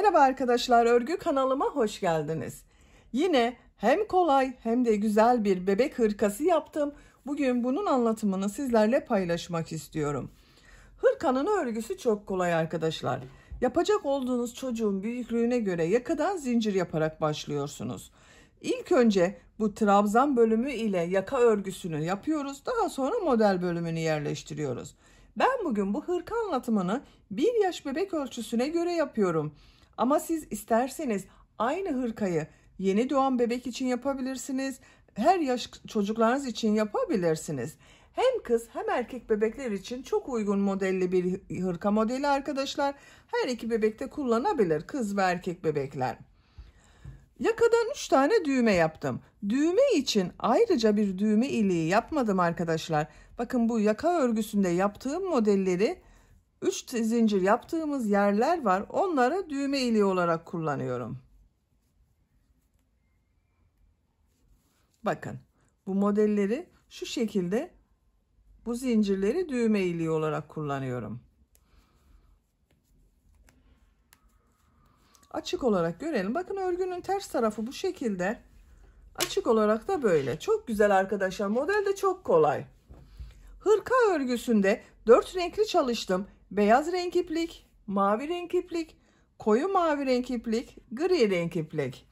Merhaba arkadaşlar, örgü kanalıma hoş geldiniz. Yine hem kolay hem de güzel bir bebek hırkası yaptım. Bugün bunun anlatımını sizlerle paylaşmak istiyorum. Hırkanın örgüsü çok kolay arkadaşlar. Yapacak olduğunuz çocuğun büyüklüğüne göre yakadan zincir yaparak başlıyorsunuz. İlk önce bu trabzan bölümü ile yaka örgüsünü yapıyoruz. Daha sonra model bölümünü yerleştiriyoruz. Ben bugün bu hırka anlatımını bir yaş bebek ölçüsüne göre yapıyorum. Ama siz isterseniz aynı hırkayı yeni doğan bebek için yapabilirsiniz. Her yaş çocuklarınız için yapabilirsiniz. Hem kız hem erkek bebekler için çok uygun modelli bir hırka modeli arkadaşlar. Her iki bebek de kullanabilir kız ve erkek bebekler. Yakadan 3 tane düğme yaptım. Düğme için ayrıca bir düğme iliği yapmadım arkadaşlar. Bakın bu yaka örgüsünde yaptığım modelleri 3 zincir yaptığımız yerler var. Onları düğme iliği olarak kullanıyorum. Bakın bu modelleri şu şekilde bu zincirleri düğme iliği olarak kullanıyorum. Açık olarak görelim. Bakın örgünün ters tarafı bu şekilde. Açık olarak da böyle. Çok güzel arkadaşlar. Model de çok kolay. Hırka örgüsünde 4 renkli çalıştım beyaz renk iplik, mavi renk iplik, koyu mavi renk iplik, gri renk iplik.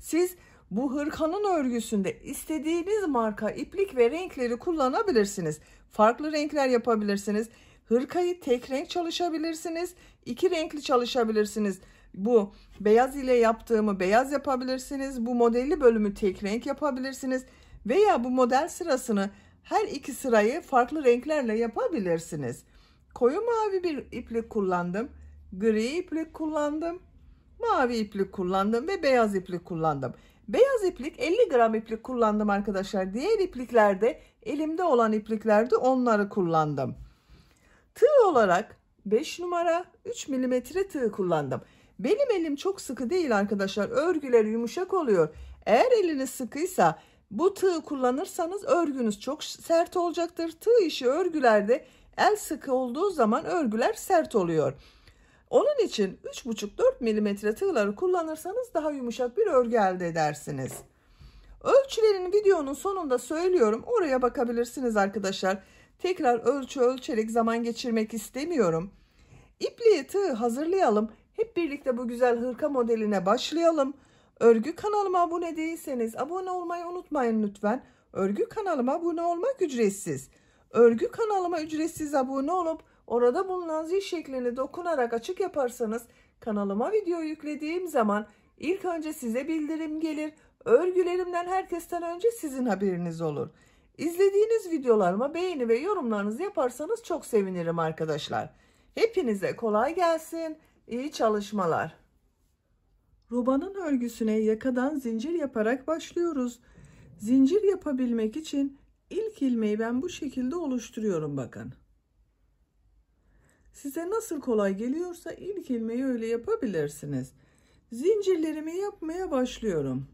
Siz bu hırkanın örgüsünde istediğiniz marka iplik ve renkleri kullanabilirsiniz. Farklı renkler yapabilirsiniz. Hırkayı tek renk çalışabilirsiniz. iki renkli çalışabilirsiniz. Bu beyaz ile yaptığımı beyaz yapabilirsiniz. Bu modelli bölümü tek renk yapabilirsiniz. Veya bu model sırasını her iki sırayı farklı renklerle yapabilirsiniz. Koyu mavi bir iplik kullandım. Gri iplik kullandım. Mavi iplik kullandım ve beyaz iplik kullandım. Beyaz iplik 50 gram iplik kullandım arkadaşlar. Diğer ipliklerde elimde olan ipliklerde onları kullandım. Tığ olarak 5 numara 3 milimetre tığ kullandım. Benim elim çok sıkı değil arkadaşlar. Örgüler yumuşak oluyor. Eğer eliniz sıkıysa bu tığ kullanırsanız örgünüz çok sert olacaktır. Tığ işi örgülerde El sıkı olduğu zaman örgüler sert oluyor. Onun için 3,5-4 mm tığları kullanırsanız daha yumuşak bir örgü elde edersiniz. Ölçülerini videonun sonunda söylüyorum. Oraya bakabilirsiniz arkadaşlar. Tekrar ölçü ölçerek zaman geçirmek istemiyorum. İpliği tığı hazırlayalım. Hep birlikte bu güzel hırka modeline başlayalım. Örgü kanalıma abone değilseniz abone olmayı unutmayın lütfen. Örgü kanalıma abone olmak ücretsiz. Örgü kanalıma ücretsiz abone olup orada bulunan zil şeklini dokunarak açık yaparsanız kanalıma video yüklediğim zaman ilk önce size bildirim gelir. Örgülerimden herkesten önce sizin haberiniz olur. İzlediğiniz videolarıma beğeni ve yorumlarınızı yaparsanız çok sevinirim arkadaşlar. Hepinize kolay gelsin. İyi çalışmalar. Robanın örgüsüne yakadan zincir yaparak başlıyoruz. Zincir yapabilmek için İlk ilmeği ben bu şekilde oluşturuyorum bakın. Size nasıl kolay geliyorsa ilk ilmeği öyle yapabilirsiniz. Zincirlerimi yapmaya başlıyorum.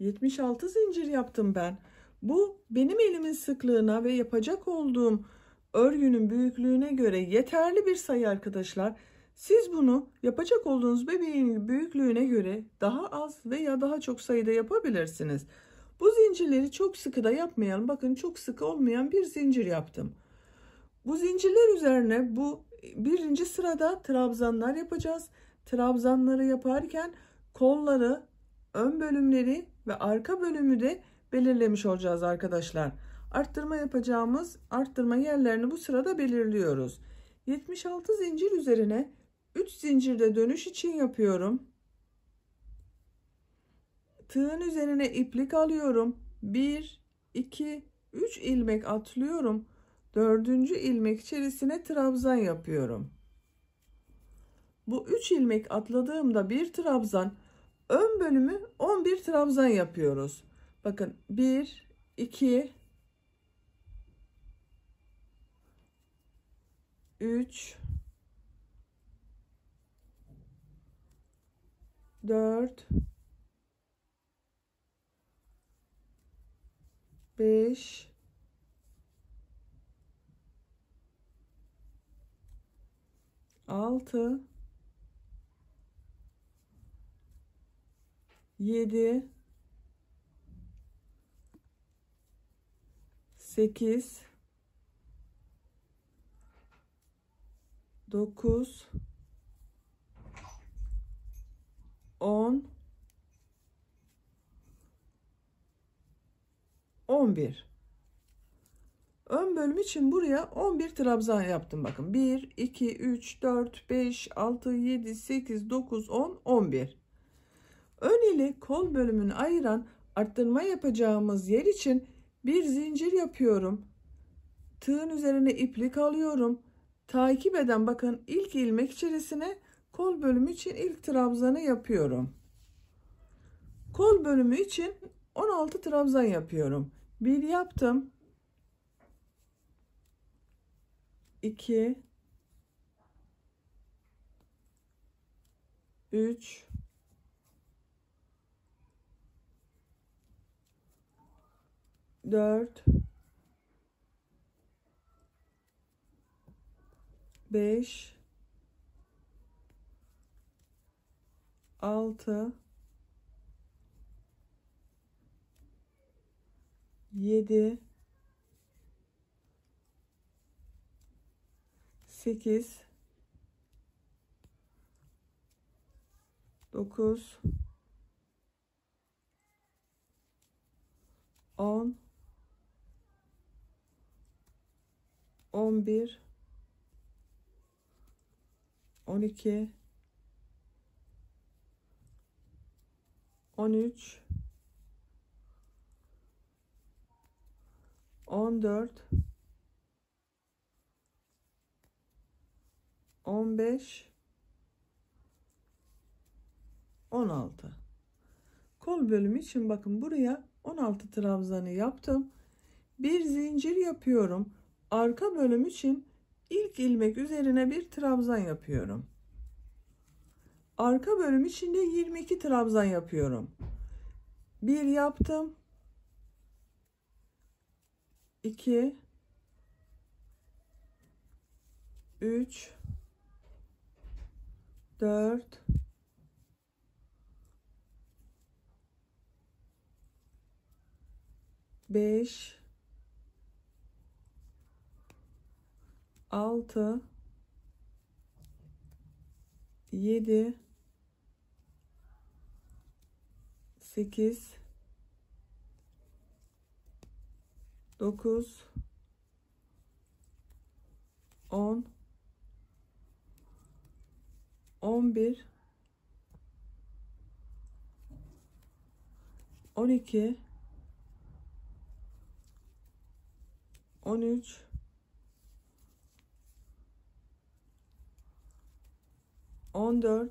...76 zincir yaptım ben. Bu benim elimin sıklığına ve yapacak olduğum örgünün büyüklüğüne göre yeterli bir sayı arkadaşlar. Siz bunu yapacak olduğunuz bebeğin büyüklüğüne göre daha az veya daha çok sayıda yapabilirsiniz. Bu zincirleri çok sıkı da yapmayalım. Bakın çok sıkı olmayan bir zincir yaptım. Bu zincirler üzerine bu birinci sırada trabzanlar yapacağız. Trabzanları yaparken kolları, ön bölümleri ve arka bölümü de belirlemiş olacağız arkadaşlar. Arttırma yapacağımız arttırma yerlerini bu sırada belirliyoruz. 76 zincir üzerine 3 zincirde dönüş için yapıyorum. Tığın üzerine iplik alıyorum. 1 2 3 ilmek atlıyorum. 4. ilmek içerisine trabzan yapıyorum. Bu 3 ilmek atladığımda bir trabzan ön bölümü 11 trabzan yapıyoruz. Bakın 1 2 3 4 5 6 7 8 9 10 11 Ön bölüm için buraya 11 trabzan yaptım. Bakın 1, 2, 3, 4, 5, 6, 7, 8, 9, 10, 11. Ön ile kol bölümünü ayıran arttırma yapacağımız yer için bir zincir yapıyorum. Tığın üzerine iplik alıyorum. Takip eden bakın ilk ilmek içerisine kol bölümü için ilk trabzanı yapıyorum. Kol bölümü için 16 trabzan yapıyorum. 1 yaptım. 2 3 4 5 6 7 8 9 10 11 12 13 14 15 16 kol bölümü için bakın buraya 16 trabzanı yaptım bir zincir yapıyorum arka bölüm için ilk ilmek üzerine bir trabzan yapıyorum Arka bölüm içinde 22 trabzan yapıyorum. 1 yaptım. 2 3 4 5 6 7 8 9 10 11 12 13 14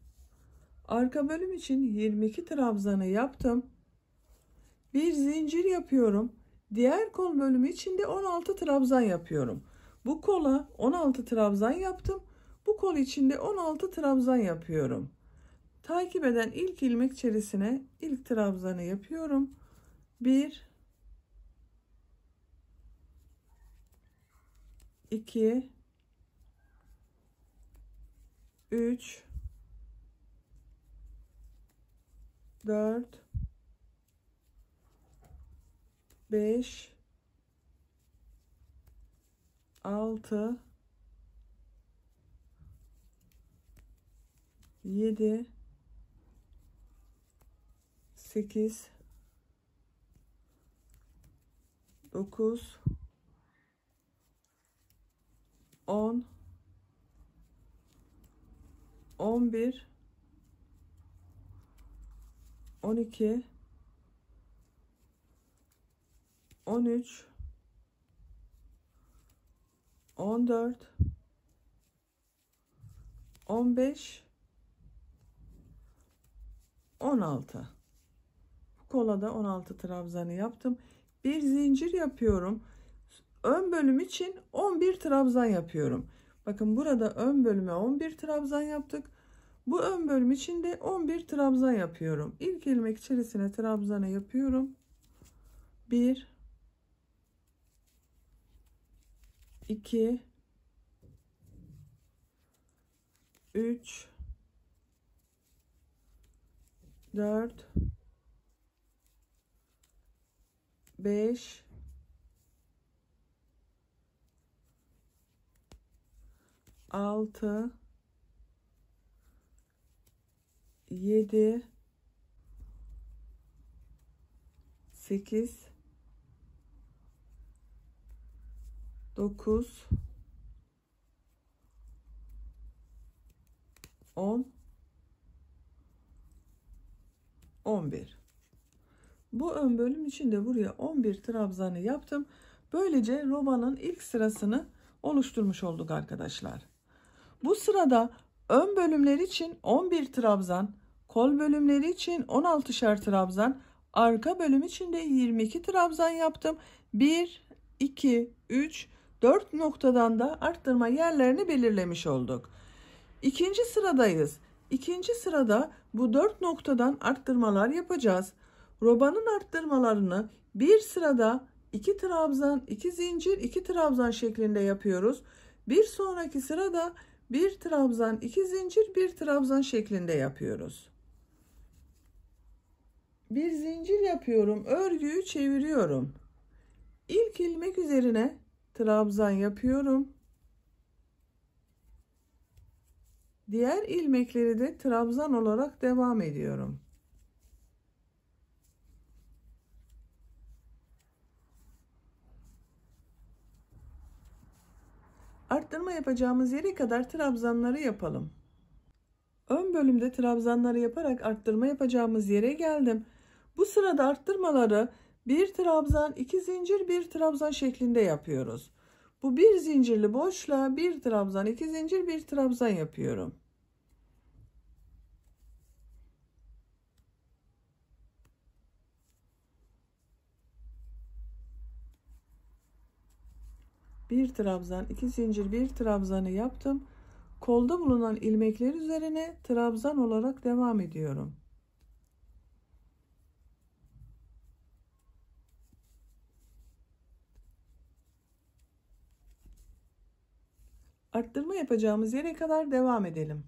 Arka bölüm için 22 trabzanı yaptım. Bir zincir yapıyorum. Diğer kol bölümü için de 16 trabzan yapıyorum. Bu kola 16 trabzan yaptım. Bu kol içinde 16 trabzan yapıyorum. Takip eden ilk ilmek içerisine ilk trabzanı yapıyorum. 1 2 3 4 5 6 7 8 9 10 11 12 13 14 15 16 bu kolada 16 trabzanı yaptım bir zincir yapıyorum ön bölüm için 11 trabzan yapıyorum bakın burada ön bölüme 11 trabzan yaptık bu ön bölüm içinde 11 trabzan yapıyorum. İlk ilmek içerisine trabzanı yapıyorum. 1 2 3 4 5 6 7 8 9 10 11 bu ön bölüm içinde de buraya 11 trabzanı yaptım böylece robanın ilk sırasını oluşturmuş olduk arkadaşlar bu sırada ön bölümler için 11 trabzan Kol bölümleri için 16'şer trabzan, arka bölüm için de 22 trabzan yaptım. 1, 2, 3, 4 noktadan da arttırma yerlerini belirlemiş olduk. İkinci sıradayız. İkinci sırada bu 4 noktadan arttırmalar yapacağız. Robanın arttırmalarını bir sırada 2 trabzan, 2 zincir, 2 trabzan şeklinde yapıyoruz. Bir sonraki sırada 1 trabzan, 2 zincir, 1 trabzan şeklinde yapıyoruz bir zincir yapıyorum. Örgüyü çeviriyorum. İlk ilmek üzerine trabzan yapıyorum. Diğer ilmekleri de trabzan olarak devam ediyorum. Arttırma yapacağımız yere kadar trabzanları yapalım. Ön bölümde trabzanları yaparak arttırma yapacağımız yere geldim. Bu sırada arttırmaları bir trabzan, iki zincir, bir trabzan şeklinde yapıyoruz. Bu bir zincirli boşluğa bir trabzan, iki zincir, bir trabzan yapıyorum. bir trabzan, iki zincir, bir trabzanı yaptım. Kolda bulunan ilmekler üzerine trabzan olarak devam ediyorum. Arttırma yapacağımız yere kadar devam edelim.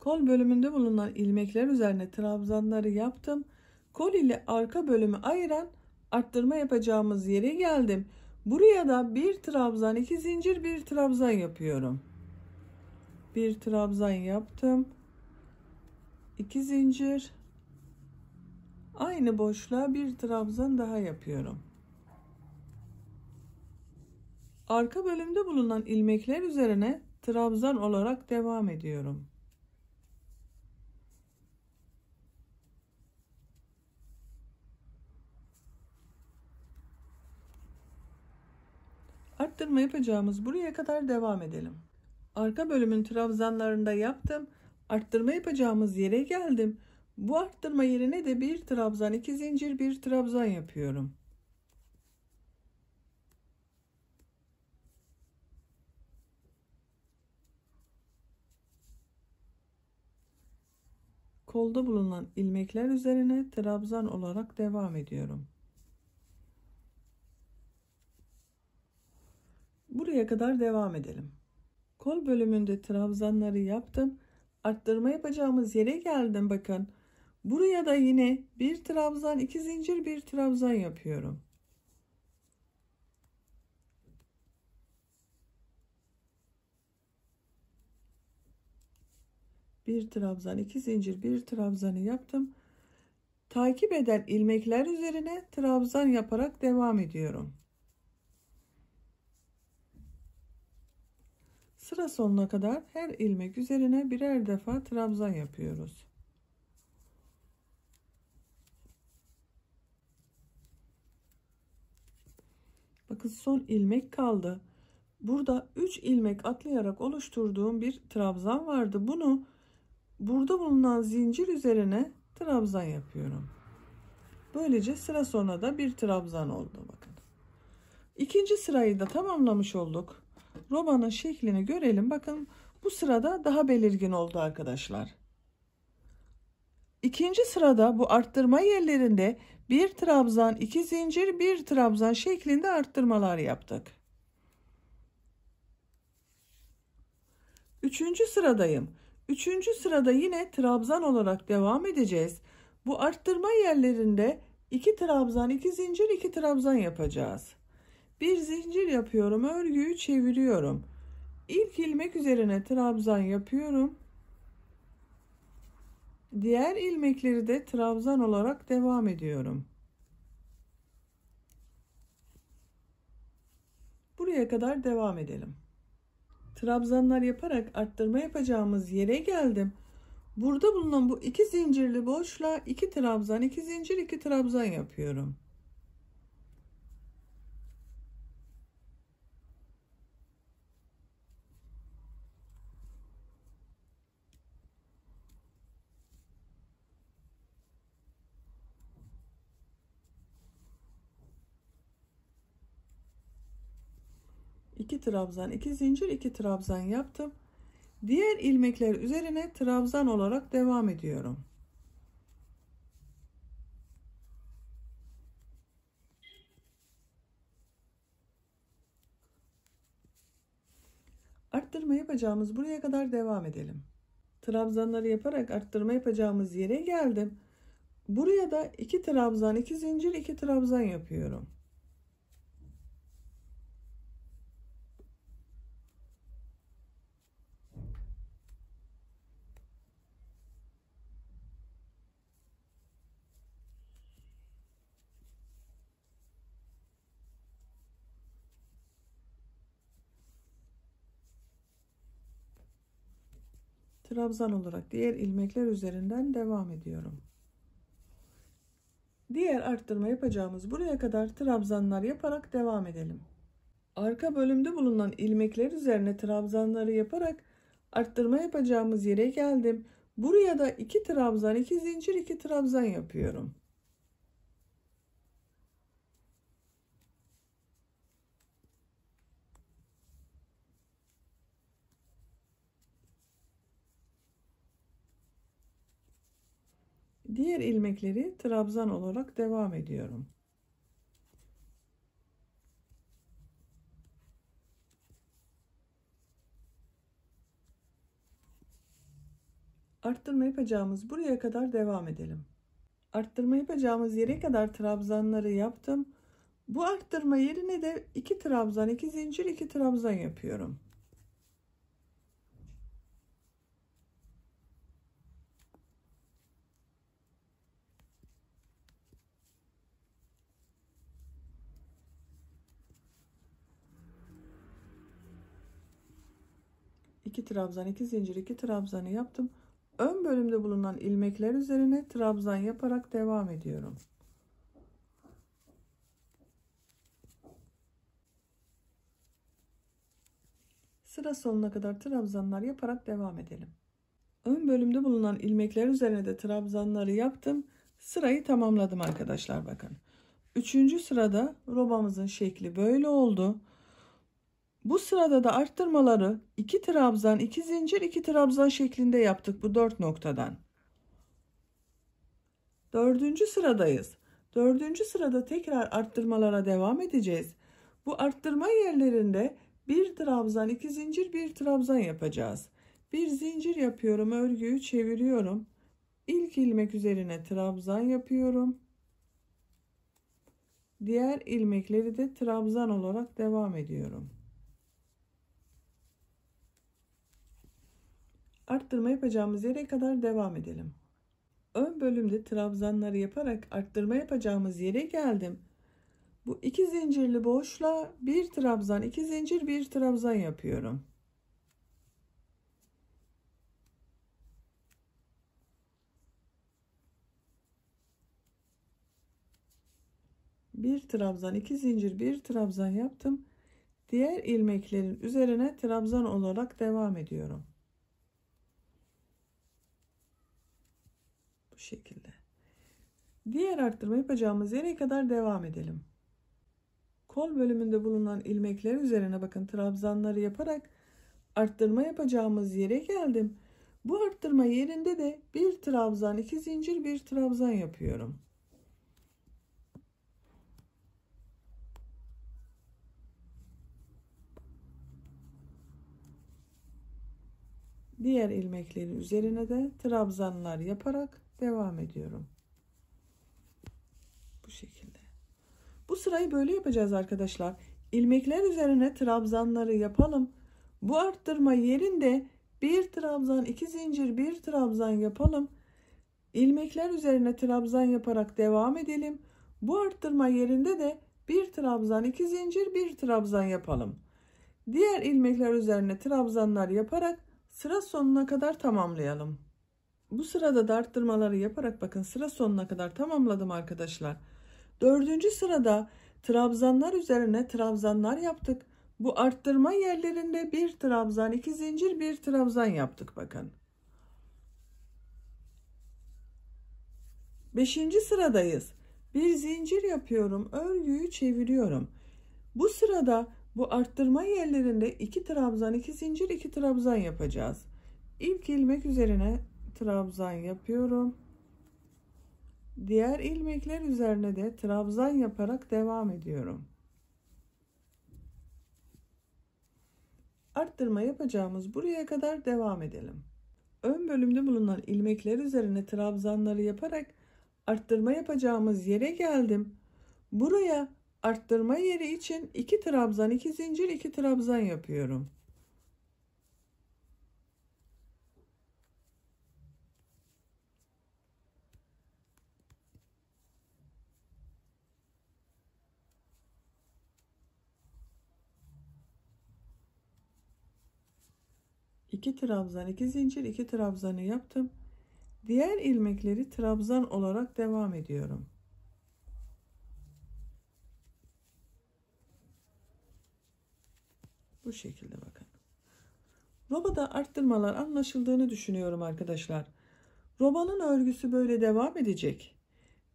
Kol bölümünde bulunan ilmekler üzerine trabzanları yaptım. Kol ile arka bölümü ayıran arttırma yapacağımız yere geldim. Buraya da bir trabzan, iki zincir, bir trabzan yapıyorum. Bir trabzan yaptım. İki zincir. Aynı boşluğa bir trabzan daha yapıyorum. Arka bölümde bulunan ilmekler üzerine trabzan olarak devam ediyorum. Arttırma yapacağımız buraya kadar devam edelim. Arka bölümün trabzanlarında yaptım. Arttırma yapacağımız yere geldim. Bu arttırma yerine de bir trabzan, iki zincir, bir trabzan yapıyorum. kolda bulunan ilmekler üzerine trabzan olarak devam ediyorum. Buraya kadar devam edelim. Kol bölümünde trabzanları yaptım. Arttırma yapacağımız yere geldim bakın. Buraya da yine bir trabzan, iki zincir, bir trabzan yapıyorum. bir trabzan iki zincir bir trabzanı yaptım takip eden ilmekler üzerine trabzan yaparak devam ediyorum sıra sonuna kadar her ilmek üzerine birer defa trabzan yapıyoruz bakın son ilmek kaldı burada 3 ilmek atlayarak oluşturduğum bir trabzan vardı bunu burada bulunan zincir üzerine trabzan yapıyorum. Böylece sıra sonra da bir trabzan oldu bakın. İkinci sırayı da tamamlamış olduk. Robanın şeklini görelim. Bakın bu sırada daha belirgin oldu arkadaşlar. İkinci sırada bu arttırma yerlerinde bir trabzan, iki zincir, bir trabzan şeklinde arttırmalar yaptık. Üçüncü sıradayım. Üçüncü sırada yine trabzan olarak devam edeceğiz. Bu arttırma yerlerinde iki trabzan, iki zincir, iki trabzan yapacağız. Bir zincir yapıyorum, örgüyü çeviriyorum. İlk ilmek üzerine trabzan yapıyorum. Diğer ilmekleri de trabzan olarak devam ediyorum. Buraya kadar devam edelim trabzanlar yaparak arttırma yapacağımız yere geldim. Burada bulunan bu iki zincirli boşluğa iki trabzan, iki zincir, iki trabzan yapıyorum. 2 trabzan 2 zincir 2 trabzan yaptım diğer ilmekler üzerine trabzan olarak devam ediyorum arttırma yapacağımız buraya kadar devam edelim trabzanları yaparak arttırma yapacağımız yere geldim buraya da 2 trabzan 2 zincir 2 trabzan yapıyorum trabzan olarak diğer ilmekler üzerinden devam ediyorum. Diğer arttırma yapacağımız buraya kadar trabzanlar yaparak devam edelim. Arka bölümde bulunan ilmekler üzerine trabzanları yaparak arttırma yapacağımız yere geldim. Buraya da 2 trabzan, 2 zincir, 2 trabzan yapıyorum. Diğer ilmekleri trabzan olarak devam ediyorum. Arttırma yapacağımız buraya kadar devam edelim. Arttırma yapacağımız yere kadar trabzanları yaptım. Bu arttırma yerine de 2 trabzan, 2 zincir, 2 trabzan yapıyorum. trabzan 2 zincir 2 trabzanı yaptım ön bölümde bulunan ilmekler üzerine trabzan yaparak devam ediyorum sıra sonuna kadar trabzanlar yaparak devam edelim ön bölümde bulunan ilmekler üzerine de trabzanları yaptım sırayı tamamladım arkadaşlar bakın üçüncü sırada robamızın şekli böyle oldu bu sırada da arttırmaları 2 trabzan, 2 zincir, 2 trabzan şeklinde yaptık bu 4 noktadan. Dördüncü sıradayız. Dördüncü sırada tekrar arttırmalara devam edeceğiz. Bu arttırma yerlerinde bir trabzan, iki zincir, bir trabzan yapacağız. Bir zincir yapıyorum, örgüyü çeviriyorum. İlk ilmek üzerine trabzan yapıyorum. Diğer ilmekleri de trabzan olarak devam ediyorum. arttırma yapacağımız yere kadar devam edelim. Ön bölümde trabzanları yaparak arttırma yapacağımız yere geldim. Bu iki zincirli boşla bir trabzan, iki zincir, bir trabzan yapıyorum. bir trabzan iki zincir bir trabzan yaptım diğer ilmeklerin üzerine trabzan olarak devam ediyorum şekilde. Diğer arttırma yapacağımız yere kadar devam edelim. Kol bölümünde bulunan ilmekler üzerine bakın trabzanları yaparak arttırma yapacağımız yere geldim. Bu arttırma yerinde de bir trabzan, iki zincir, bir trabzan yapıyorum. Diğer ilmeklerin üzerine de trabzanlar yaparak devam ediyorum. Bu şekilde. Bu sırayı böyle yapacağız arkadaşlar. İlmekler üzerine trabzanları yapalım. Bu arttırma yerinde bir trabzan, iki zincir, bir trabzan yapalım. İlmekler üzerine trabzan yaparak devam edelim. Bu arttırma yerinde de bir trabzan, iki zincir, bir trabzan yapalım. Diğer ilmekler üzerine trabzanlar yaparak sıra sonuna kadar tamamlayalım. Bu sırada da arttırmaları yaparak bakın sıra sonuna kadar tamamladım arkadaşlar. Dördüncü sırada trabzanlar üzerine trabzanlar yaptık. Bu arttırma yerlerinde bir trabzan, iki zincir, bir trabzan yaptık bakın. Beşinci sıradayız. Bir zincir yapıyorum. Örgüyü çeviriyorum. Bu sırada bu arttırma yerlerinde iki trabzan, iki zincir, iki trabzan yapacağız. İlk ilmek üzerine trabzan yapıyorum. Diğer ilmekler üzerine de trabzan yaparak devam ediyorum. Arttırma yapacağımız buraya kadar devam edelim. Ön bölümde bulunan ilmekler üzerine trabzanları yaparak arttırma yapacağımız yere geldim. Buraya arttırma yeri için 2 trabzan, 2 zincir, 2 trabzan yapıyorum. 2 trabzan 2 zincir 2 trabzanı yaptım diğer ilmekleri trabzan olarak devam ediyorum bu şekilde bakın robada arttırmalar anlaşıldığını düşünüyorum arkadaşlar robanın örgüsü böyle devam edecek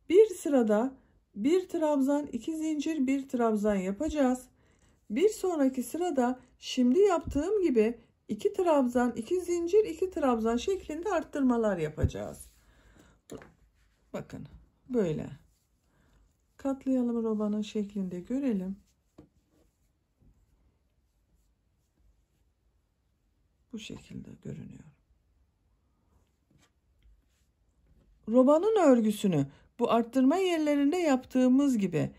bir sırada bir trabzan iki zincir bir trabzan yapacağız bir sonraki sırada şimdi yaptığım gibi 2 trabzan, 2 zincir, 2 trabzan şeklinde arttırmalar yapacağız. Bakın böyle. Katlayalım robanın şeklinde görelim. Bu şekilde görünüyor. Robanın örgüsünü bu arttırma yerlerinde yaptığımız gibi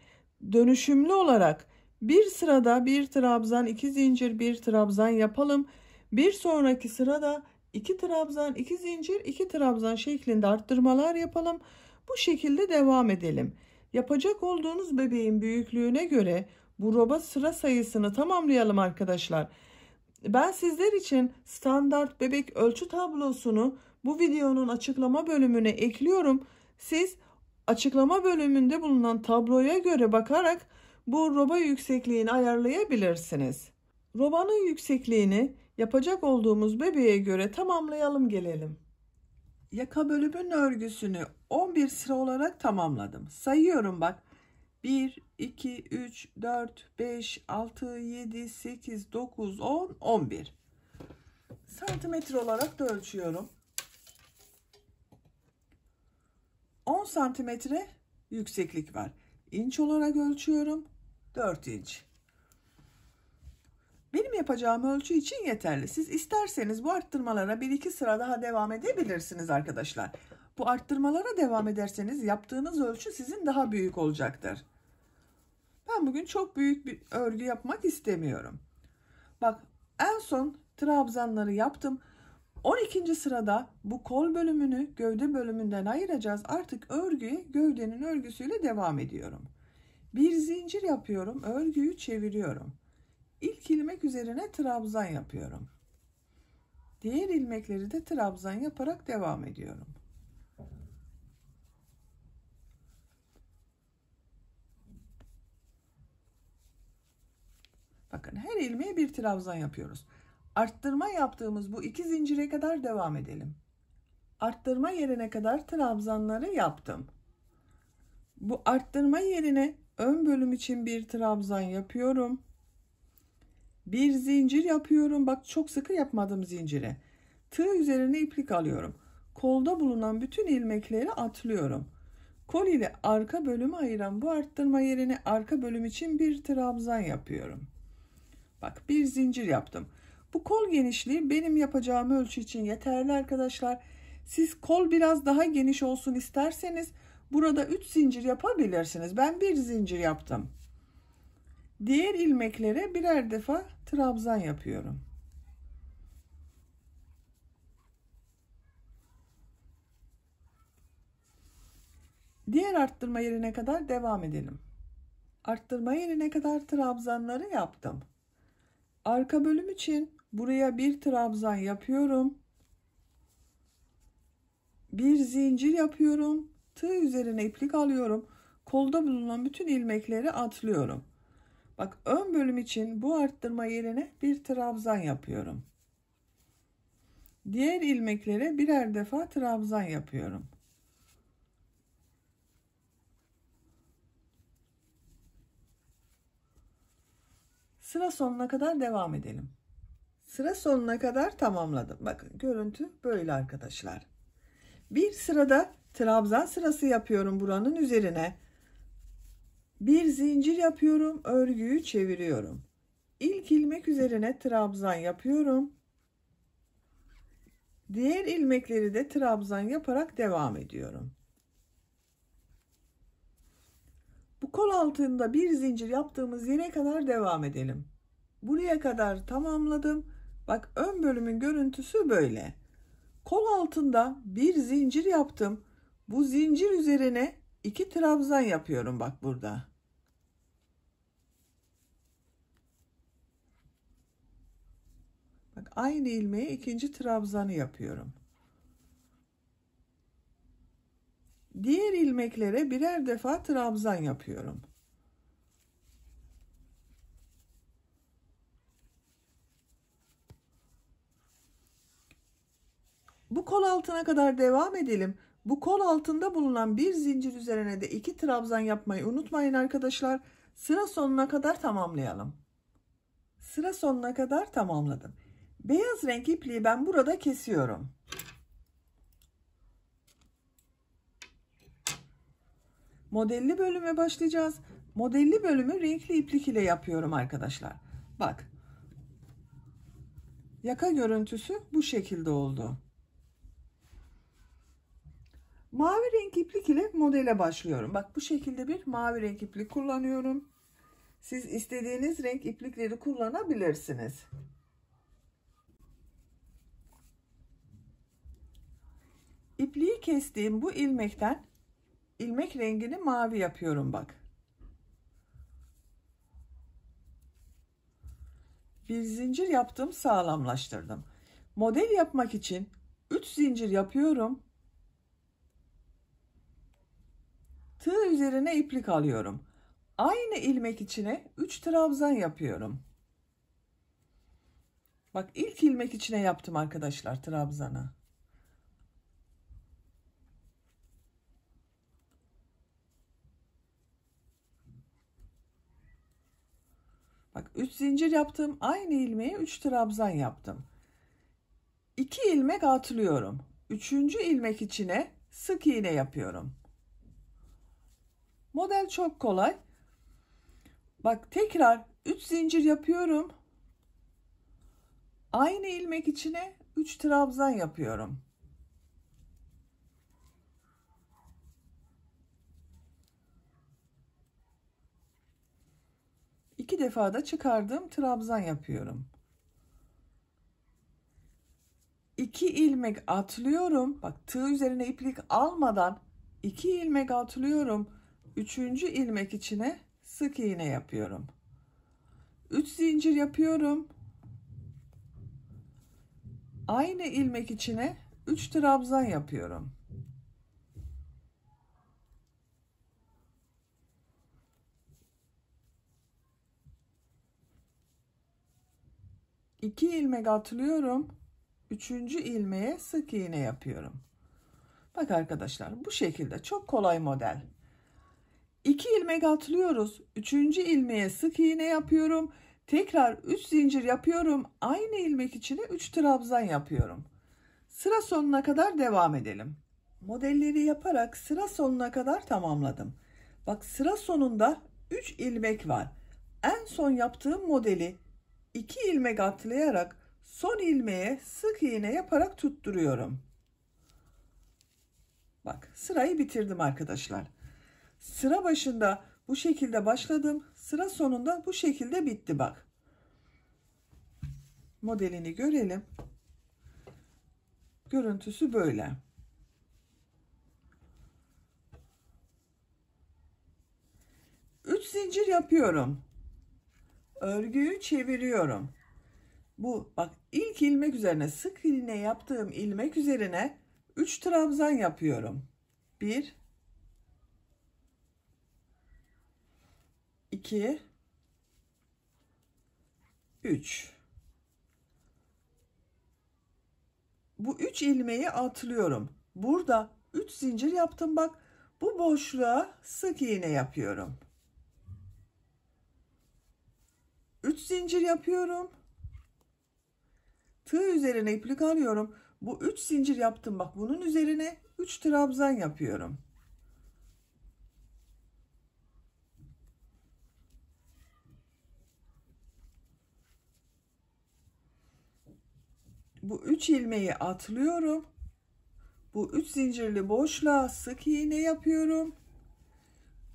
dönüşümlü olarak bir sırada bir trabzan, iki zincir, bir trabzan yapalım. Bir sonraki sırada 2 trabzan, 2 zincir, 2 trabzan şeklinde arttırmalar yapalım. Bu şekilde devam edelim. Yapacak olduğunuz bebeğin büyüklüğüne göre bu roba sıra sayısını tamamlayalım arkadaşlar. Ben sizler için standart bebek ölçü tablosunu bu videonun açıklama bölümüne ekliyorum. Siz açıklama bölümünde bulunan tabloya göre bakarak bu roba yüksekliğini ayarlayabilirsiniz. Robanın yüksekliğini Yapacak olduğumuz bebeğe göre tamamlayalım gelelim. Yaka bölümünün örgüsünü 11 sıra olarak tamamladım. Sayıyorum bak. 1, 2, 3, 4, 5, 6, 7, 8, 9, 10, 11. Santimetre olarak da ölçüyorum. 10 santimetre yükseklik var. İnç olarak ölçüyorum. 4 inç. Benim yapacağım ölçü için yeterli. Siz isterseniz bu arttırmalara bir iki sıra daha devam edebilirsiniz arkadaşlar. Bu arttırmalara devam ederseniz yaptığınız ölçü sizin daha büyük olacaktır. Ben bugün çok büyük bir örgü yapmak istemiyorum. Bak en son trabzanları yaptım. 12. sırada bu kol bölümünü gövde bölümünden ayıracağız. Artık örgüyü gövdenin örgüsüyle devam ediyorum. Bir zincir yapıyorum. Örgüyü çeviriyorum. İlk ilmek üzerine trabzan yapıyorum. Diğer ilmekleri de trabzan yaparak devam ediyorum. Bakın her ilmeğe bir trabzan yapıyoruz. Arttırma yaptığımız bu iki zincire kadar devam edelim. Arttırma yerine kadar trabzanları yaptım. Bu arttırma yerine ön bölüm için bir trabzan yapıyorum bir zincir yapıyorum. Bak çok sıkı yapmadım zincire. Tığ üzerine iplik alıyorum. Kolda bulunan bütün ilmekleri atlıyorum. Kol ile arka bölümü ayıran bu arttırma yerine arka bölüm için bir trabzan yapıyorum. Bak bir zincir yaptım. Bu kol genişliği benim yapacağım ölçü için yeterli arkadaşlar. Siz kol biraz daha geniş olsun isterseniz burada 3 zincir yapabilirsiniz. Ben bir zincir yaptım. Diğer ilmeklere birer defa trabzan yapıyorum. Diğer arttırma yerine kadar devam edelim. Arttırma yerine kadar trabzanları yaptım. Arka bölüm için buraya bir trabzan yapıyorum. Bir zincir yapıyorum. Tığ üzerine iplik alıyorum. Kolda bulunan bütün ilmekleri atlıyorum. Bak ön bölüm için bu arttırma yerine bir trabzan yapıyorum. Diğer ilmeklere birer defa trabzan yapıyorum. Sıra sonuna kadar devam edelim. Sıra sonuna kadar tamamladım. Bakın görüntü böyle arkadaşlar. Bir sırada trabzan sırası yapıyorum buranın üzerine. Bir zincir yapıyorum. Örgüyü çeviriyorum. İlk ilmek üzerine trabzan yapıyorum. Diğer ilmekleri de trabzan yaparak devam ediyorum. Bu kol altında bir zincir yaptığımız yere kadar devam edelim. Buraya kadar tamamladım. Bak ön bölümün görüntüsü böyle. Kol altında bir zincir yaptım. Bu zincir üzerine iki trabzan yapıyorum bak burada. aynı ilmeğe ikinci trabzanı yapıyorum. Diğer ilmeklere birer defa trabzan yapıyorum. Bu kol altına kadar devam edelim. Bu kol altında bulunan bir zincir üzerine de iki trabzan yapmayı unutmayın arkadaşlar. Sıra sonuna kadar tamamlayalım. Sıra sonuna kadar tamamladım. Beyaz renk ipliği ben burada kesiyorum. Modelli bölüme başlayacağız. Modelli bölümü renkli iplik ile yapıyorum arkadaşlar. Bak. Yaka görüntüsü bu şekilde oldu. Mavi renk iplik ile modele başlıyorum. Bak bu şekilde bir mavi renk iplik kullanıyorum. Siz istediğiniz renk iplikleri kullanabilirsiniz. İpliği kestiğim bu ilmekten ilmek rengini mavi yapıyorum bak. Bir zincir yaptım sağlamlaştırdım. Model yapmak için 3 zincir yapıyorum. Tığ üzerine iplik alıyorum. Aynı ilmek içine 3 trabzan yapıyorum. Bak ilk ilmek içine yaptım arkadaşlar trabzanı. Bak 3 zincir yaptım. Aynı ilmeğe 3 trabzan yaptım. 2 ilmek atlıyorum. 3. ilmek içine sık iğne yapıyorum. Model çok kolay. Bak tekrar 3 zincir yapıyorum. Aynı ilmek içine 3 trabzan yapıyorum. iki defa da çıkardığım trabzan yapıyorum. 2 ilmek atlıyorum. Bak tığ üzerine iplik almadan 2 ilmek atlıyorum. 3. ilmek içine sık iğne yapıyorum. 3 zincir yapıyorum. Aynı ilmek içine 3 trabzan yapıyorum. 2 ilmek atlıyorum. 3. ilmeğe sık iğne yapıyorum. Bak arkadaşlar bu şekilde çok kolay model. 2 ilmek atlıyoruz. 3. ilmeğe sık iğne yapıyorum. Tekrar 3 zincir yapıyorum. Aynı ilmek içine 3 trabzan yapıyorum. Sıra sonuna kadar devam edelim. Modelleri yaparak sıra sonuna kadar tamamladım. Bak sıra sonunda 3 ilmek var. En son yaptığım modeli 2 ilmek atlayarak son ilmeğe sık iğne yaparak tutturuyorum. Bak sırayı bitirdim arkadaşlar. Sıra başında bu şekilde başladım. Sıra sonunda bu şekilde bitti bak. Modelini görelim. Görüntüsü böyle. Üç zincir yapıyorum örgüyü çeviriyorum. Bu bak ilk ilmek üzerine sık iğne yaptığım ilmek üzerine 3 trabzan yapıyorum. 1 2 3 Bu 3 ilmeği atlıyorum. Burada 3 zincir yaptım bak. Bu boşluğa sık iğne yapıyorum. 3 zincir yapıyorum. Tığ üzerine iplik alıyorum. Bu 3 zincir yaptım. Bak bunun üzerine 3 trabzan yapıyorum. Bu 3 ilmeği atlıyorum. Bu 3 zincirli boşluğa sık iğne yapıyorum.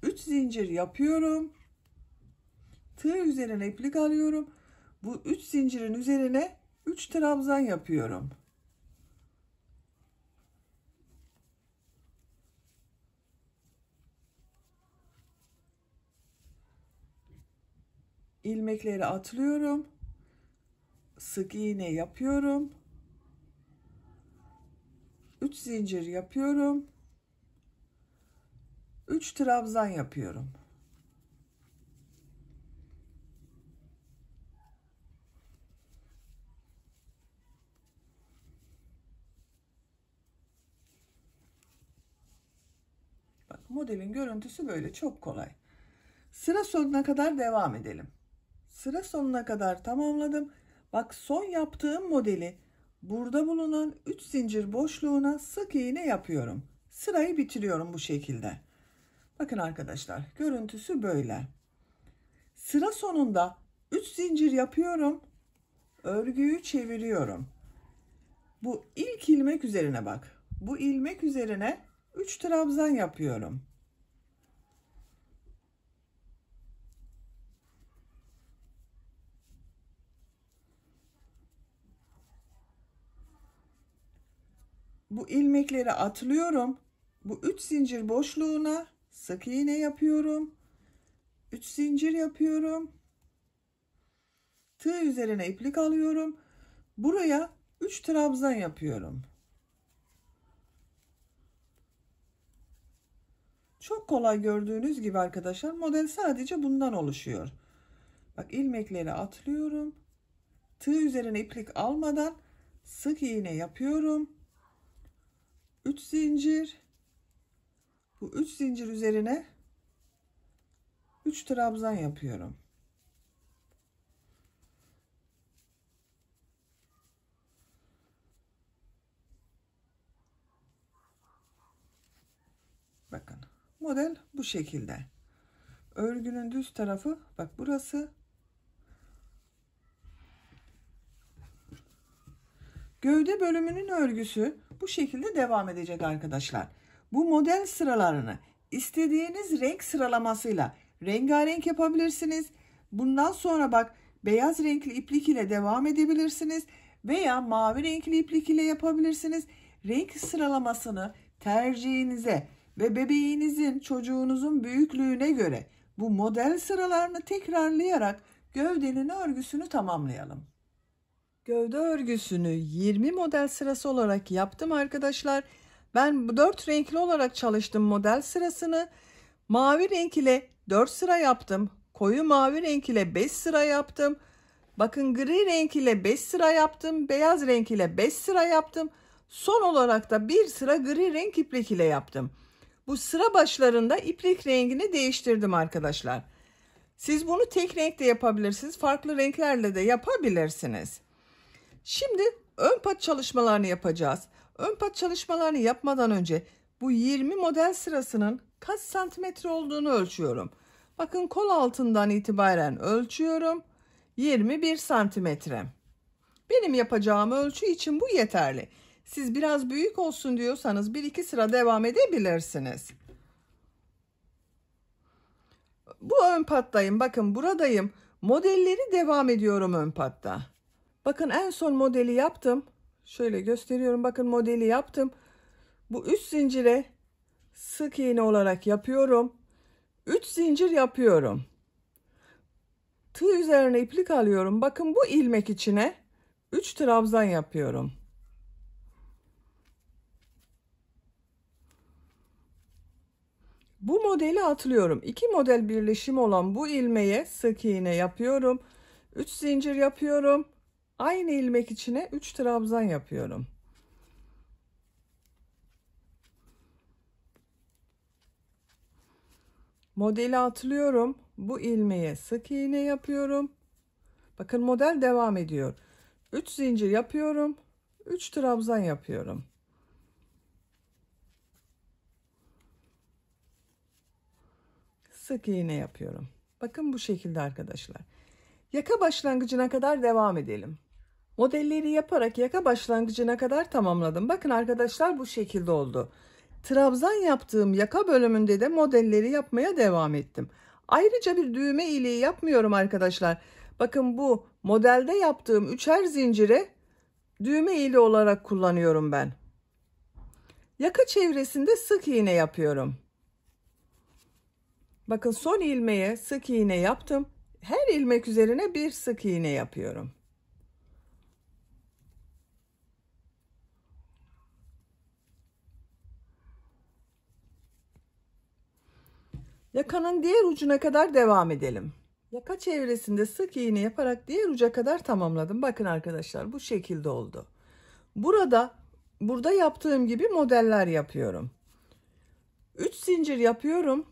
3 zincir yapıyorum tığ üzerine iplik alıyorum. Bu 3 zincirin üzerine 3 trabzan yapıyorum. ilmekleri atlıyorum. Sık iğne yapıyorum. 3 zincir yapıyorum. 3 trabzan yapıyorum. Modelin görüntüsü böyle çok kolay. Sıra sonuna kadar devam edelim. Sıra sonuna kadar tamamladım. Bak son yaptığım modeli burada bulunan 3 zincir boşluğuna sık iğne yapıyorum. Sırayı bitiriyorum bu şekilde. Bakın arkadaşlar görüntüsü böyle. Sıra sonunda 3 zincir yapıyorum. Örgüyü çeviriyorum. Bu ilk ilmek üzerine bak. Bu ilmek üzerine 3 trabzan yapıyorum. Bu ilmekleri atlıyorum. Bu 3 zincir boşluğuna sık iğne yapıyorum. 3 zincir yapıyorum. Tığ üzerine iplik alıyorum. Buraya 3 trabzan yapıyorum. Çok kolay gördüğünüz gibi arkadaşlar model sadece bundan oluşuyor. Bak ilmekleri atlıyorum. Tığ üzerine iplik almadan sık iğne yapıyorum. 3 zincir. Bu 3 zincir üzerine 3 trabzan yapıyorum. Model bu şekilde. Örgünün düz tarafı bak burası. Gövde bölümünün örgüsü bu şekilde devam edecek arkadaşlar. Bu model sıralarını istediğiniz renk sıralamasıyla rengarenk yapabilirsiniz. Bundan sonra bak beyaz renkli iplik ile devam edebilirsiniz veya mavi renkli iplik ile yapabilirsiniz. Renk sıralamasını tercihinize ve bebeğinizin, çocuğunuzun büyüklüğüne göre bu model sıralarını tekrarlayarak gövdenin örgüsünü tamamlayalım. Gövde örgüsünü 20 model sırası olarak yaptım arkadaşlar. Ben 4 renkli olarak çalıştım model sırasını. Mavi renk ile 4 sıra yaptım. Koyu mavi renk ile 5 sıra yaptım. Bakın gri renk ile 5 sıra yaptım. Beyaz renk ile 5 sıra yaptım. Son olarak da bir sıra gri renk iplik ile yaptım. Bu sıra başlarında iplik rengini değiştirdim arkadaşlar. Siz bunu tek renkte yapabilirsiniz. Farklı renklerle de yapabilirsiniz. Şimdi ön pat çalışmalarını yapacağız. Ön pat çalışmalarını yapmadan önce bu 20 model sırasının kaç santimetre olduğunu ölçüyorum. Bakın kol altından itibaren ölçüyorum. 21 santimetre. Benim yapacağım ölçü için bu yeterli. Siz biraz büyük olsun diyorsanız bir iki sıra devam edebilirsiniz. Bu ön pattayım. Bakın buradayım. Modelleri devam ediyorum ön patta. Bakın en son modeli yaptım. Şöyle gösteriyorum. Bakın modeli yaptım. Bu üç zincire sık iğne olarak yapıyorum. Üç zincir yapıyorum. Tığ üzerine iplik alıyorum. Bakın bu ilmek içine 3 trabzan yapıyorum. Bu modeli atlıyorum. İki model birleşimi olan bu ilmeğe sık iğne yapıyorum. 3 zincir yapıyorum. Aynı ilmek içine 3 trabzan yapıyorum. Modeli atlıyorum. Bu ilmeğe sık iğne yapıyorum. Bakın model devam ediyor. 3 zincir yapıyorum. 3 trabzan yapıyorum. sık iğne yapıyorum. Bakın bu şekilde arkadaşlar. Yaka başlangıcına kadar devam edelim. Modelleri yaparak yaka başlangıcına kadar tamamladım. Bakın arkadaşlar bu şekilde oldu. Trabzan yaptığım yaka bölümünde de modelleri yapmaya devam ettim. Ayrıca bir düğme iliği yapmıyorum arkadaşlar. Bakın bu modelde yaptığım üçer zincire düğme iliği olarak kullanıyorum ben. Yaka çevresinde sık iğne yapıyorum. Bakın son ilmeğe sık iğne yaptım. Her ilmek üzerine bir sık iğne yapıyorum. Yakanın diğer ucuna kadar devam edelim. Yaka çevresinde sık iğne yaparak diğer uca kadar tamamladım. Bakın arkadaşlar bu şekilde oldu. Burada burada yaptığım gibi modeller yapıyorum. 3 zincir yapıyorum.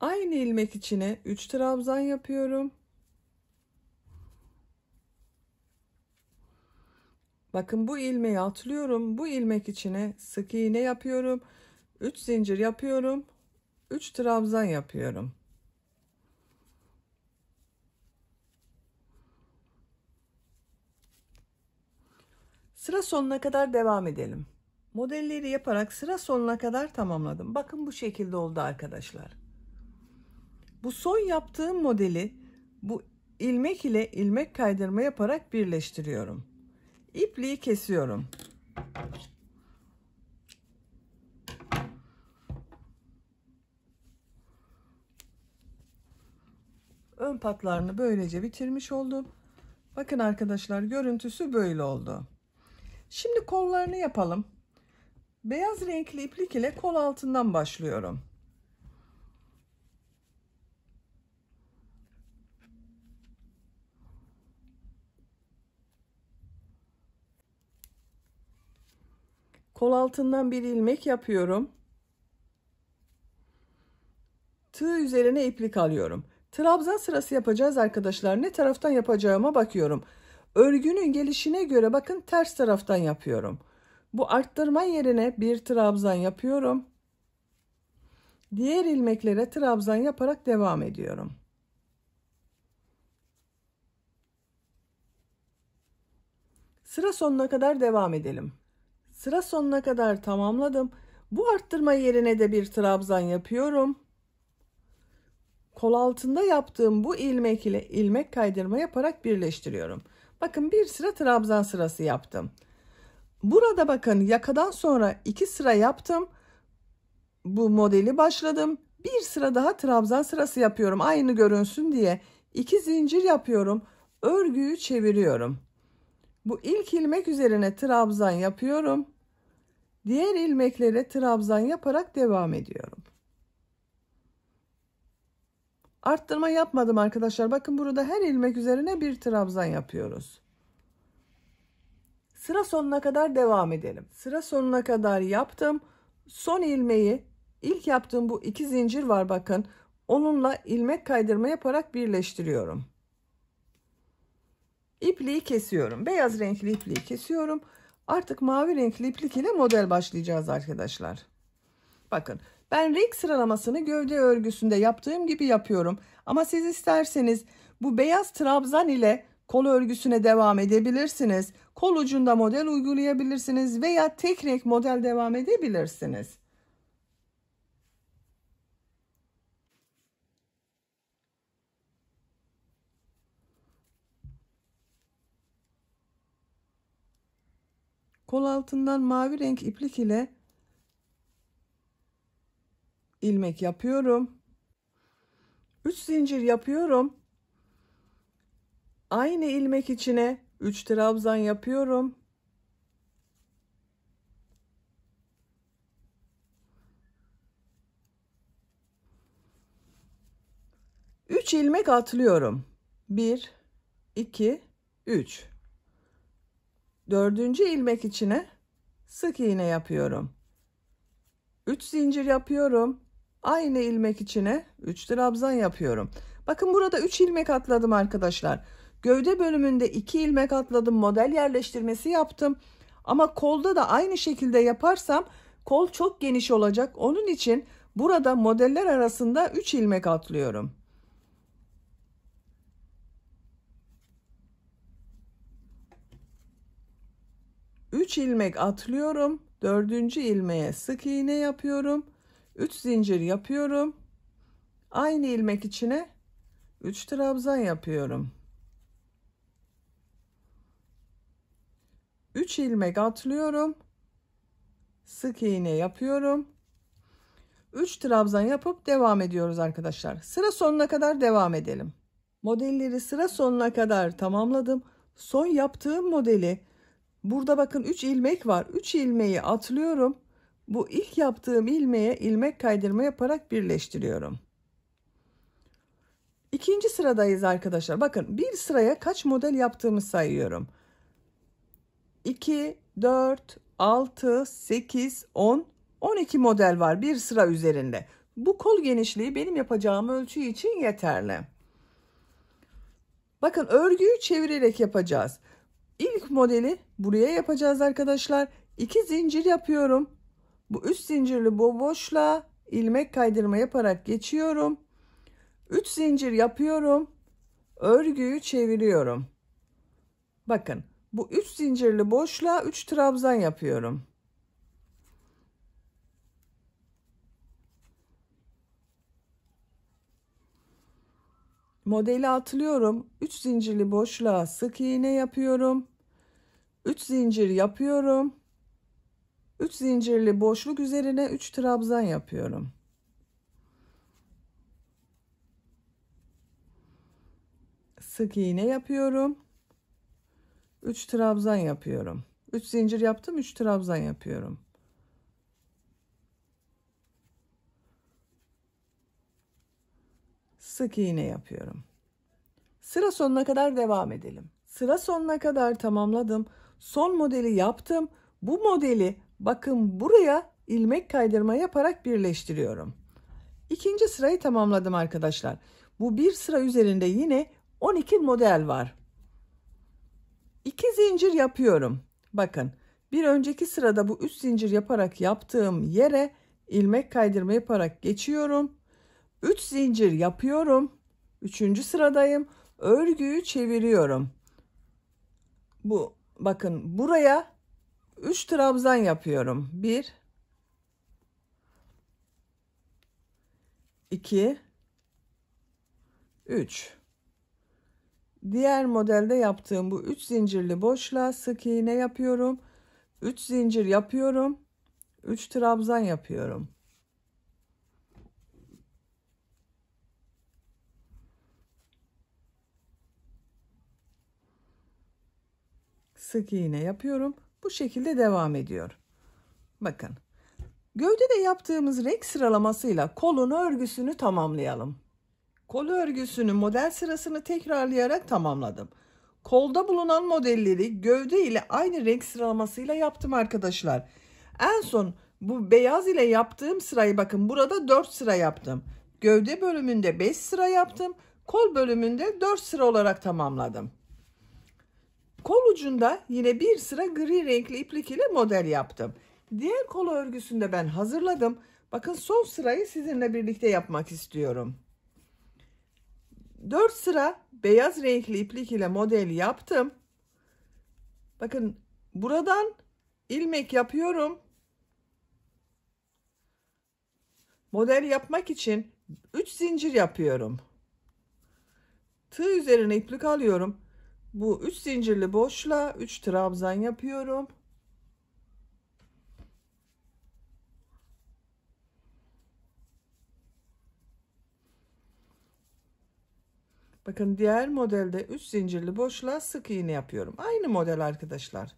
Aynı ilmek içine 3 trabzan yapıyorum. Bakın bu ilmeği atlıyorum. Bu ilmek içine sık iğne yapıyorum. 3 zincir yapıyorum. 3 trabzan yapıyorum. Sıra sonuna kadar devam edelim. Modelleri yaparak sıra sonuna kadar tamamladım. Bakın bu şekilde oldu arkadaşlar. Bu son yaptığım modeli bu ilmek ile ilmek kaydırma yaparak birleştiriyorum. İpliği kesiyorum. Ön patlarını böylece bitirmiş oldum. Bakın arkadaşlar görüntüsü böyle oldu. Şimdi kollarını yapalım. Beyaz renkli iplik ile kol altından başlıyorum. Kol altından bir ilmek yapıyorum. Tığ üzerine iplik alıyorum. Trabzan sırası yapacağız arkadaşlar. Ne taraftan yapacağıma bakıyorum. Örgünün gelişine göre bakın ters taraftan yapıyorum. Bu arttırma yerine bir trabzan yapıyorum. Diğer ilmeklere trabzan yaparak devam ediyorum. Sıra sonuna kadar devam edelim. Sıra sonuna kadar tamamladım. Bu arttırma yerine de bir trabzan yapıyorum. Kol altında yaptığım bu ilmek ile ilmek kaydırma yaparak birleştiriyorum. Bakın bir sıra trabzan sırası yaptım. Burada bakın yakadan sonra iki sıra yaptım. Bu modeli başladım. Bir sıra daha trabzan sırası yapıyorum. Aynı görünsün diye. iki zincir yapıyorum. Örgüyü çeviriyorum. Bu ilk ilmek üzerine trabzan yapıyorum. Diğer ilmeklere trabzan yaparak devam ediyorum. Arttırma yapmadım arkadaşlar. Bakın burada her ilmek üzerine bir trabzan yapıyoruz. Sıra sonuna kadar devam edelim. Sıra sonuna kadar yaptım. Son ilmeği ilk yaptığım bu iki zincir var bakın. Onunla ilmek kaydırma yaparak birleştiriyorum. İpliği kesiyorum. Beyaz renkli ipliği kesiyorum. Artık mavi renkli iplik ile model başlayacağız arkadaşlar. Bakın ben renk sıralamasını gövde örgüsünde yaptığım gibi yapıyorum. Ama siz isterseniz bu beyaz trabzan ile kol örgüsüne devam edebilirsiniz. Kol ucunda model uygulayabilirsiniz veya tek renk model devam edebilirsiniz. kol altından mavi renk iplik ile ilmek yapıyorum 3 zincir yapıyorum aynı ilmek içine 3 trabzan yapıyorum Üç ilmek atlıyorum 1 2 3 Dördüncü ilmek içine sık iğne yapıyorum. 3 zincir yapıyorum. Aynı ilmek içine 3 trabzan yapıyorum. Bakın burada 3 ilmek atladım arkadaşlar. Gövde bölümünde 2 ilmek atladım. Model yerleştirmesi yaptım. Ama kolda da aynı şekilde yaparsam kol çok geniş olacak. Onun için burada modeller arasında 3 ilmek atlıyorum. 3 ilmek atlıyorum. 4. ilmeğe sık iğne yapıyorum. 3 zincir yapıyorum. Aynı ilmek içine 3 trabzan yapıyorum. 3 ilmek atlıyorum. Sık iğne yapıyorum. 3 trabzan yapıp devam ediyoruz arkadaşlar. Sıra sonuna kadar devam edelim. Modelleri sıra sonuna kadar tamamladım. Son yaptığım modeli Burada bakın 3 ilmek var. 3 ilmeği atlıyorum. Bu ilk yaptığım ilmeğe ilmek kaydırma yaparak birleştiriyorum. İkinci sıradayız arkadaşlar. Bakın bir sıraya kaç model yaptığımı sayıyorum. 2, 4, 6, 8, 10, 12 model var bir sıra üzerinde. Bu kol genişliği benim yapacağım ölçü için yeterli. Bakın örgüyü çevirerek yapacağız. İlk modeli buraya yapacağız arkadaşlar. İki zincir yapıyorum. Bu üst zincirli boboşla ilmek kaydırma yaparak geçiyorum. 3 zincir yapıyorum. Örgüyü çeviriyorum. Bakın bu 3 zincirli boşluğa 3 trabzan yapıyorum. modeli atlıyorum. 3 zincirli boşluğa sık iğne yapıyorum. 3 zincir yapıyorum. 3 zincirli boşluk üzerine 3 trabzan yapıyorum. Sık iğne yapıyorum. 3 trabzan yapıyorum. 3 zincir yaptım, 3 trabzan yapıyorum. sık iğne yapıyorum. Sıra sonuna kadar devam edelim. Sıra sonuna kadar tamamladım. Son modeli yaptım. Bu modeli bakın buraya ilmek kaydırma yaparak birleştiriyorum. İkinci sırayı tamamladım arkadaşlar. Bu bir sıra üzerinde yine 12 model var. İki zincir yapıyorum. Bakın bir önceki sırada bu üst zincir yaparak yaptığım yere ilmek kaydırma yaparak geçiyorum. 3 zincir yapıyorum. 3. sıradayım. Örgüyü çeviriyorum. Bu bakın buraya 3 trabzan yapıyorum. 1 2 3 Diğer modelde yaptığım bu 3 zincirli boşluğa sık iğne yapıyorum. 3 zincir yapıyorum. 3 trabzan yapıyorum. sık iğne yapıyorum. Bu şekilde devam ediyor. Bakın. Gövdede yaptığımız renk sıralamasıyla kolun örgüsünü tamamlayalım. Kol örgüsünü model sırasını tekrarlayarak tamamladım. Kolda bulunan modelleri gövde ile aynı renk sıralamasıyla yaptım arkadaşlar. En son bu beyaz ile yaptığım sırayı bakın burada 4 sıra yaptım. Gövde bölümünde 5 sıra yaptım. Kol bölümünde 4 sıra olarak tamamladım. Kol ucunda yine bir sıra gri renkli iplik ile model yaptım. Diğer kol örgüsünü de ben hazırladım. Bakın son sırayı sizinle birlikte yapmak istiyorum. 4 sıra beyaz renkli iplik ile model yaptım. Bakın buradan ilmek yapıyorum. Model yapmak için 3 zincir yapıyorum. Tığ üzerine iplik alıyorum bu 3 zincirli boşla 3 trabzan yapıyorum. Bakın diğer modelde 3 zincirli boşluğa sık iğne yapıyorum. Aynı model arkadaşlar.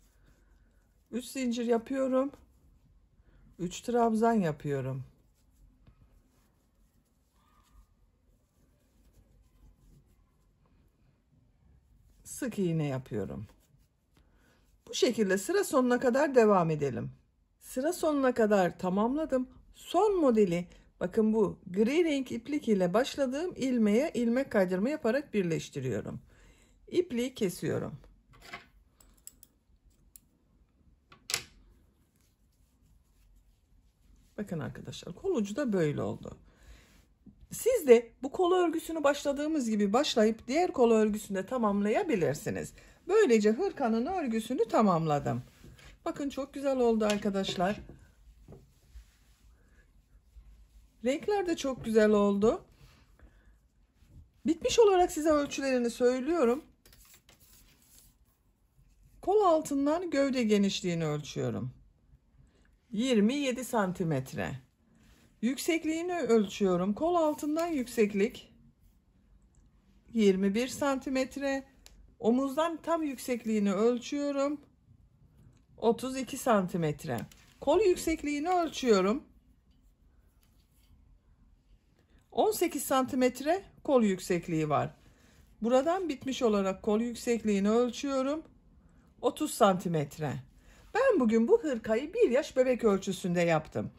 3 zincir yapıyorum. 3 trabzan yapıyorum. sık iğne yapıyorum. Bu şekilde sıra sonuna kadar devam edelim. Sıra sonuna kadar tamamladım. Son modeli bakın bu gri renk iplik ile başladığım ilmeğe ilmek kaydırma yaparak birleştiriyorum. İpliği kesiyorum. Bakın arkadaşlar kol da böyle oldu. Siz de bu kol örgüsünü başladığımız gibi başlayıp diğer kol örgüsünde tamamlayabilirsiniz. Böylece hırkanın örgüsünü tamamladım. Bakın çok güzel oldu arkadaşlar. Renkler de çok güzel oldu. Bitmiş olarak size ölçülerini söylüyorum. Kol altından gövde genişliğini ölçüyorum. 27 santimetre. Yüksekliğini ölçüyorum. Kol altından yükseklik 21 santimetre. Omuzdan tam yüksekliğini ölçüyorum. 32 santimetre. Kol yüksekliğini ölçüyorum. 18 santimetre kol yüksekliği var. Buradan bitmiş olarak kol yüksekliğini ölçüyorum. 30 santimetre. Ben bugün bu hırkayı bir yaş bebek ölçüsünde yaptım.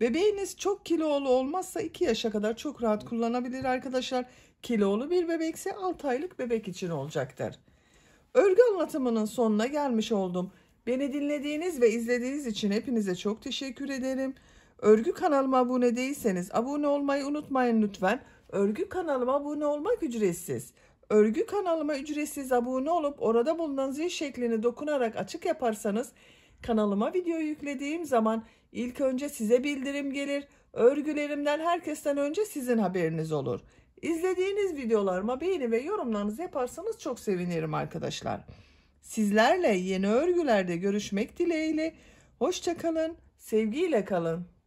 Bebeğiniz çok kiloğlu olmazsa 2 yaşa kadar çok rahat kullanabilir arkadaşlar. Kiloğlu bir bebekse 6 aylık bebek için olacaktır. Örgü anlatımının sonuna gelmiş oldum. Beni dinlediğiniz ve izlediğiniz için hepinize çok teşekkür ederim. Örgü kanalıma abone değilseniz abone olmayı unutmayın lütfen. Örgü kanalıma abone olmak ücretsiz. Örgü kanalıma ücretsiz abone olup orada bulunan zil şeklini dokunarak açık yaparsanız kanalıma video yüklediğim zaman İlk önce size bildirim gelir. Örgülerimden herkesten önce sizin haberiniz olur. İzlediğiniz videolarıma beğeni ve yorumlarınızı yaparsanız çok sevinirim arkadaşlar. Sizlerle yeni örgülerde görüşmek dileğiyle. Hoşçakalın, sevgiyle kalın.